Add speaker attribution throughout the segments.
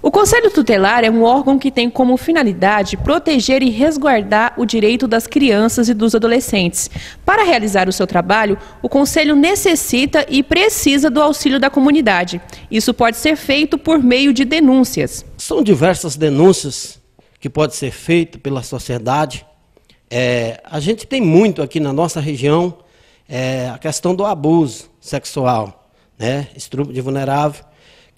Speaker 1: O Conselho Tutelar é um órgão que tem como finalidade proteger e resguardar o direito das crianças e dos adolescentes. Para realizar o seu trabalho, o Conselho necessita e precisa do auxílio da comunidade. Isso pode ser feito por meio de
Speaker 2: denúncias. São diversas denúncias que podem ser feitas pela sociedade. É, a gente tem muito aqui na nossa região é, a questão do abuso sexual, né? estupro de vulnerável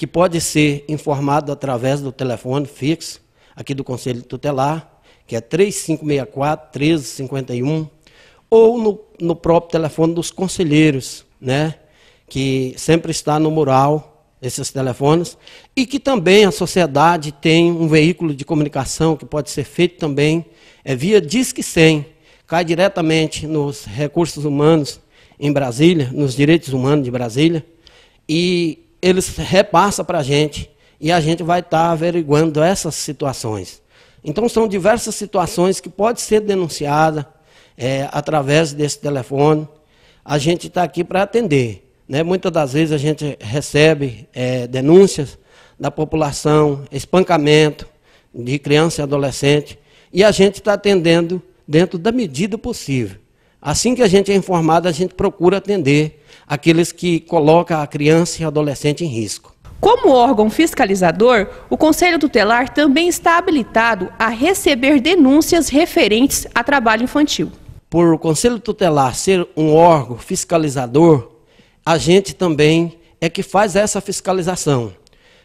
Speaker 2: que pode ser informado através do telefone fixo aqui do Conselho Tutelar, que é 3564 1351, ou no, no próprio telefone dos conselheiros, né? Que sempre está no mural esses telefones, e que também a sociedade tem um veículo de comunicação que pode ser feito também é via Disque 100, cai diretamente nos recursos humanos em Brasília, nos direitos humanos de Brasília, e eles repassam para a gente e a gente vai estar tá averiguando essas situações. Então são diversas situações que pode ser denunciada é, através desse telefone. A gente está aqui para atender. Né? Muitas das vezes a gente recebe é, denúncias da população, espancamento de criança e adolescente, e a gente está atendendo dentro da medida possível. Assim que a gente é informado, a gente procura atender aqueles que colocam a criança e o adolescente em risco. Como órgão fiscalizador,
Speaker 1: o Conselho Tutelar também está habilitado a receber denúncias referentes
Speaker 2: a trabalho infantil. Por o Conselho Tutelar ser um órgão fiscalizador, a gente também é que faz essa fiscalização.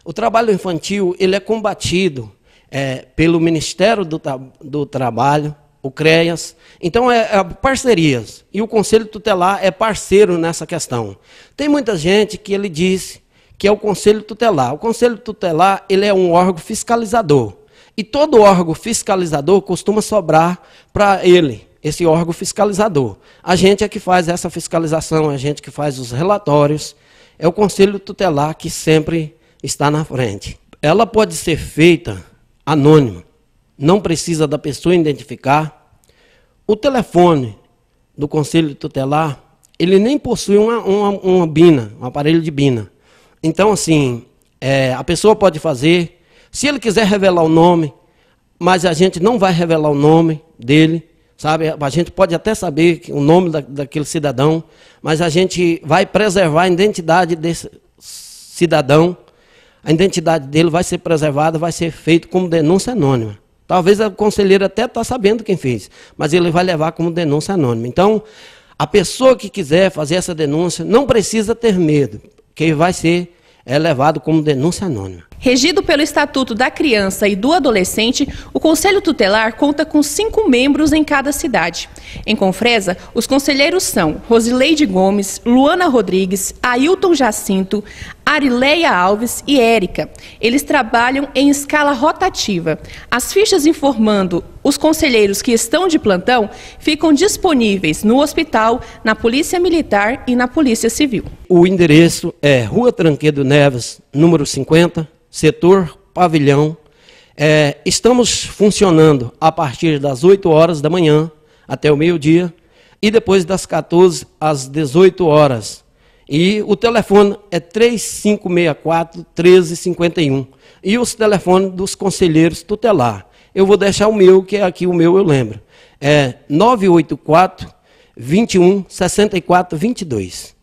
Speaker 2: O trabalho infantil ele é combatido é, pelo Ministério do, do Trabalho, o CREAS. Então, é, é, parcerias. E o Conselho Tutelar é parceiro nessa questão. Tem muita gente que ele diz que é o Conselho Tutelar. O Conselho Tutelar ele é um órgão fiscalizador. E todo órgão fiscalizador costuma sobrar para ele, esse órgão fiscalizador. A gente é que faz essa fiscalização, a gente que faz os relatórios. É o Conselho Tutelar que sempre está na frente. Ela pode ser feita anônima. Não precisa da pessoa identificar o telefone do Conselho Tutelar, ele nem possui uma, uma, uma bina, um aparelho de bina. Então, assim, é, a pessoa pode fazer, se ele quiser revelar o nome, mas a gente não vai revelar o nome dele, sabe? A gente pode até saber o nome da, daquele cidadão, mas a gente vai preservar a identidade desse cidadão, a identidade dele vai ser preservada, vai ser feito como denúncia anônima. Talvez a conselheira até está sabendo quem fez, mas ele vai levar como denúncia anônima. Então, a pessoa que quiser fazer essa denúncia não precisa ter medo, que vai ser é levado como denúncia anônima.
Speaker 1: Regido pelo Estatuto da Criança e do Adolescente, o Conselho Tutelar conta com cinco membros em cada cidade. Em Confresa, os conselheiros são Rosileide Gomes, Luana Rodrigues, Ailton Jacinto, Arileia Alves e Érica. Eles trabalham em escala rotativa. As fichas informando os conselheiros que estão de plantão ficam disponíveis no hospital, na Polícia Militar e na Polícia
Speaker 2: Civil. O endereço é Rua Tranquedo Neves, número 50, setor pavilhão. É, estamos funcionando a partir das 8 horas da manhã até o meio-dia e depois das 14 às 18 horas. E o telefone é 3564 1351. E os telefones dos conselheiros tutelar. Eu vou deixar o meu, que é aqui o meu, eu lembro. É 984 21 64 22.